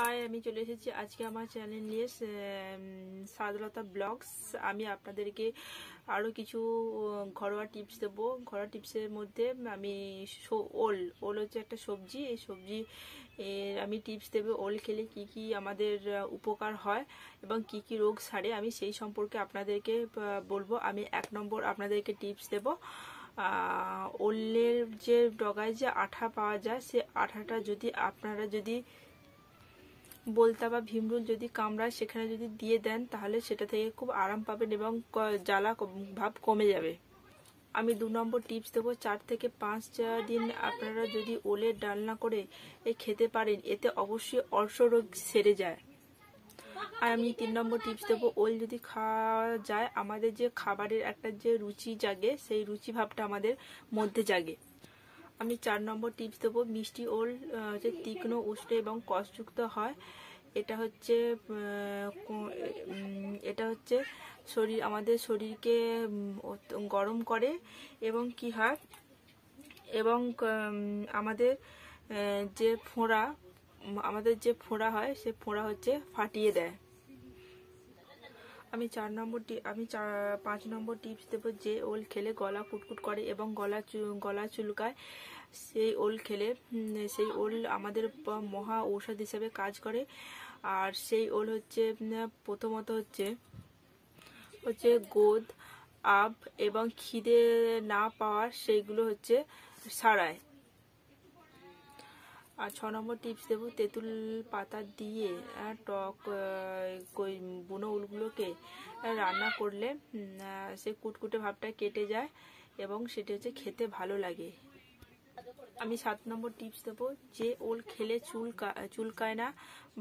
high আমি চলে এসেছি আজকে আমার চ্যানেল নিয়ে সাদলতা ব্লগস আমি আপনাদেরকে আরও কিছু ঘরোয়া টিপস দেবো ঘরোয়া টিপসের মধ্যে আমি ওল ওল হচ্ছে একটা সবজি এই সবজি আমি টিপস দেবো ওল খেলে কি কি আমাদের উপকার হয় এবং কি কি রোগ সারে আমি সেই সম্পর্কে আপনাদেরকে বলবো আমি এক নম্বর আপনাদেরকে টিপস দেবো ওলের যে ডগায় যে আঠা পাওয়া যায় সে আঠাটা যদি আপনারা যদি বলতা বা ভীমরুল যদি কামড়ায় সেখানে যদি দিয়ে দেন তাহলে সেটা থেকে খুব আরাম পাবেন এবং জ্বালা ভাব কমে যাবে আমি দু নম্বর টিপস দেবো চার থেকে পাঁচ দিন আপনারা যদি ওলের ডালনা করে এ খেতে পারেন এতে অবশ্যই অর্শ রোগ সেরে যায় আর আমি তিন নম্বর টিপস দেবো ওল যদি খাওয়া যায় আমাদের যে খাবারের একটা যে রুচি জাগে সেই রুচি ভাবটা আমাদের মধ্যে জাগে আমি চার নম্বর টিপস দেবো মিষ্টি ওল যে তীক্ষ্ণ উষ্ণ এবং কষযুক্ত হয় এটা হচ্ছে এটা হচ্ছে শরীর আমাদের শরীরকে গরম করে এবং কি হয় এবং আমাদের যে ফোঁড়া আমাদের যে ফোঁড়া হয় সে ফোঁড়া হচ্ছে ফাটিয়ে দেয় আমি চার নম্বর আমি পাঁচ নম্বর টিপস দেবো যে ওল খেলে গলা কুটকুট করে এবং গলা গলা চুলকায় সেই ওল খেলে সেই ওল আমাদের মহা ঔষধ হিসেবে কাজ করে আর সেই ওল হচ্ছে প্রথমত হচ্ছে হচ্ছে গোদ আব এবং খিদে না পাওয়ার সেইগুলো হচ্ছে সারায় আর ছ নম্বর টিপস দেবো তেঁতুল পাতা দিয়ে টক বুনো উলগুলোকে রান্না করলে সে কুটকুটে ভাবটা কেটে যায় এবং সেটি হচ্ছে খেতে ভালো লাগে আমি সাত নম্বর টিপস দেবো যে ওল খেলে চুল চুলকায় না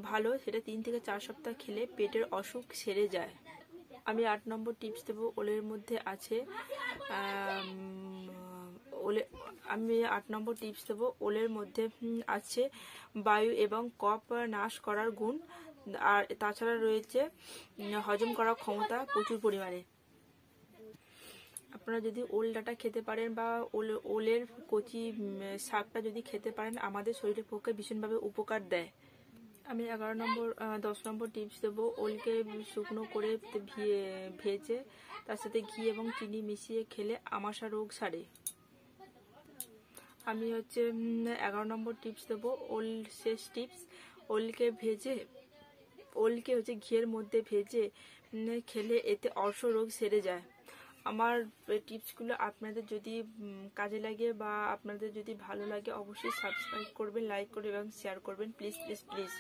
ভালো সেটা তিন থেকে চার সপ্তাহ খেলে পেটের অসুখ সেরে যায় আমি আট নম্বর টিপস দেবো ওলের মধ্যে আছে ওলে আমি আট নম্বর টিপস দেবো ওলের মধ্যে আছে বায়ু এবং কপ নাশ করার গুণ আর তাছাড়া রয়েছে হজম করার ক্ষমতা প্রচুর পরিমাণে আপনারা যদি ওল ডাটা খেতে পারেন বা ওল ওলের কচি শাকটা যদি খেতে পারেন আমাদের শরীরের পক্ষে ভীষণভাবে উপকার দেয় আমি এগারো নম্বর দশ নম্বর টিপস দেবো ওলকে শুকনো করে ভেজে তার সাথে ঘি এবং চিনি মিশিয়ে খেলে আমাশা রোগ সারে আমি হচ্ছে এগারো নম্বর টিপস দেবো ওল শেষ টিপস ওলকে ভেজে ওলকে হচ্ছে ঘিয়ের মধ্যে ভেজে খেলে এতে অর্শ রোগ সেরে যায় আমার টিপসগুলো আপনাদের যদি কাজে লাগে বা আপনাদের যদি ভালো লাগে অবশ্যই সাবস্ক্রাইব করবেন লাইক করবেন এবং শেয়ার করবেন প্লিজ প্লিজ প্লিজ